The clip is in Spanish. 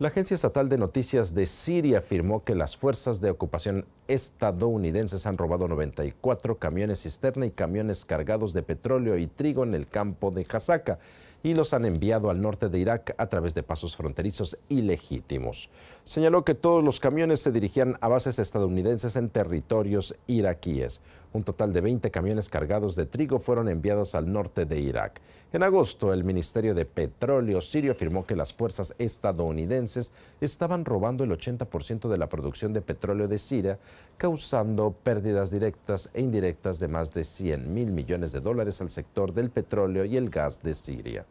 La Agencia Estatal de Noticias de Siria afirmó que las fuerzas de ocupación estadounidenses han robado 94 camiones cisterna y camiones cargados de petróleo y trigo en el campo de Hasaka y los han enviado al norte de Irak a través de pasos fronterizos ilegítimos. Señaló que todos los camiones se dirigían a bases estadounidenses en territorios iraquíes. Un total de 20 camiones cargados de trigo fueron enviados al norte de Irak. En agosto, el Ministerio de Petróleo sirio afirmó que las fuerzas estadounidenses estaban robando el 80% de la producción de petróleo de Siria, causando pérdidas directas e indirectas de más de 100 mil millones de dólares al sector del petróleo y el gas de Siria.